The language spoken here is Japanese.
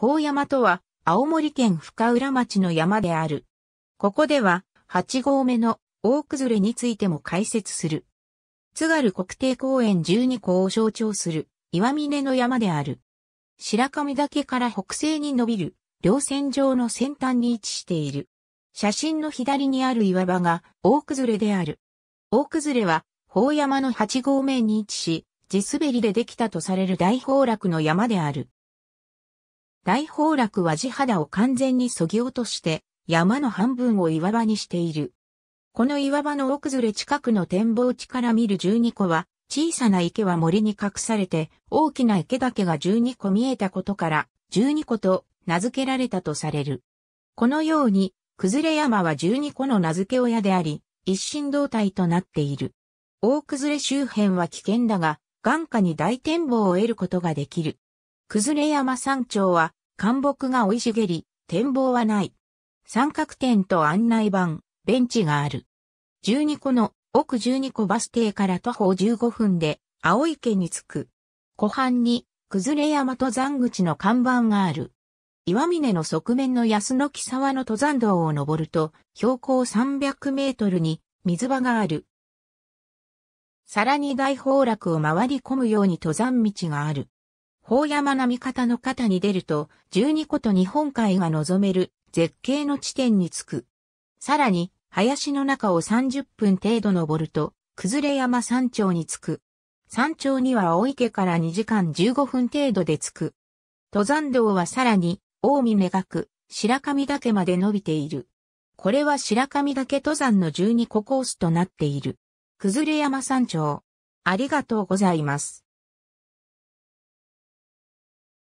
宝山とは、青森県深浦町の山である。ここでは、八合目の大崩れについても解説する。津軽国定公園12湖を象徴する岩峰の山である。白神岳から北西に伸びる稜線上の先端に位置している。写真の左にある岩場が大崩れである。大崩れは、宝山の八合目に位置し、地滑りでできたとされる大崩落の山である。大崩落は地肌を完全に削ぎ落として、山の半分を岩場にしている。この岩場の奥ずれ近くの展望地から見る12個は、小さな池は森に隠されて、大きな池だけが12個見えたことから、12個と名付けられたとされる。このように、崩れ山は12個の名付け親であり、一心同体となっている。大崩れ周辺は危険だが、眼下に大展望を得ることができる。崩れ山山頂は、干木が生い茂り、展望はない。三角点と案内板、ベンチがある。12個の奥12個バス停から徒歩15分で、青池に着く。湖畔に、崩れ山登山口の看板がある。岩峰の側面の安の木沢の登山道を登ると、標高300メートルに水場がある。さらに大崩落を回り込むように登山道がある。法山並方の肩に出ると、12個と日本海が望める絶景の地点に着く。さらに、林の中を30分程度登ると、崩れ山山頂に着く。山頂には青池から2時間15分程度で着く。登山道はさらに、大見目がく、白神岳まで伸びている。これは白神岳登山の12個コースとなっている。崩れ山山頂。ありがとうございます。